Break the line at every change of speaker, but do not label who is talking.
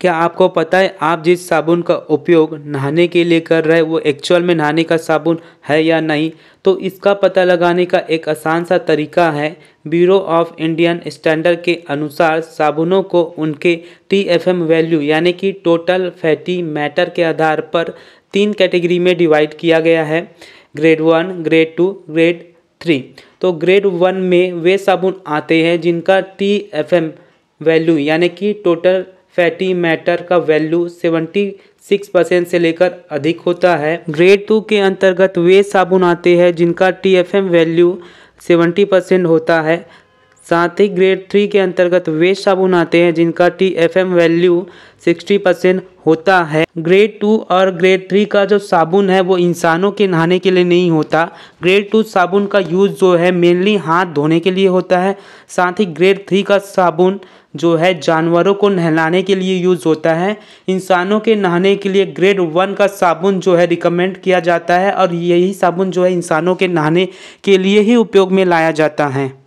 क्या आपको पता है आप जिस साबुन का उपयोग नहाने के लिए कर रहे हैं वो एक्चुअल में नहाने का साबुन है या नहीं तो इसका पता लगाने का एक आसान सा तरीका है ब्यूरो ऑफ इंडियन स्टैंडर्ड के अनुसार साबुनों को उनके टी एफ एम वैल्यू यानी कि टोटल फैटी मैटर के आधार पर तीन कैटेगरी में डिवाइड किया गया है grade one grade two grade three तो ग्रेड वन में वे साबुन आते हैं जिनका टी एफ एम वैल्यू यानी कि टोटल फैटी मैटर का वैल्यू सेवेंटी सिक्स परसेंट से लेकर अधिक होता है ग्रेड टू के अंतर्गत वे साबुन आते हैं जिनका T F M value seventy percent होता है साथ ही ग्रेड थ्री के अंतर्गत वे साबुन आते हैं जिनका T F M value sixty percent होता है ग्रेड टू और ग्रेड थ्री का जो साबुन है वो इंसानों के नहाने के लिए नहीं होता ग्रेड टू साबुन का यूज़ जो है मेनली हाथ धोने के लिए होता है साथ ही ग्रेड थ्री का साबुन जो है जानवरों को नहलाने के लिए यूज़ होता है इंसानों के नहाने के लिए ग्रेड वन का साबुन जो है रिकमेंड किया जाता है और यही साबुन जो है इंसानों के नहाने के लिए ही उपयोग में लाया जाता है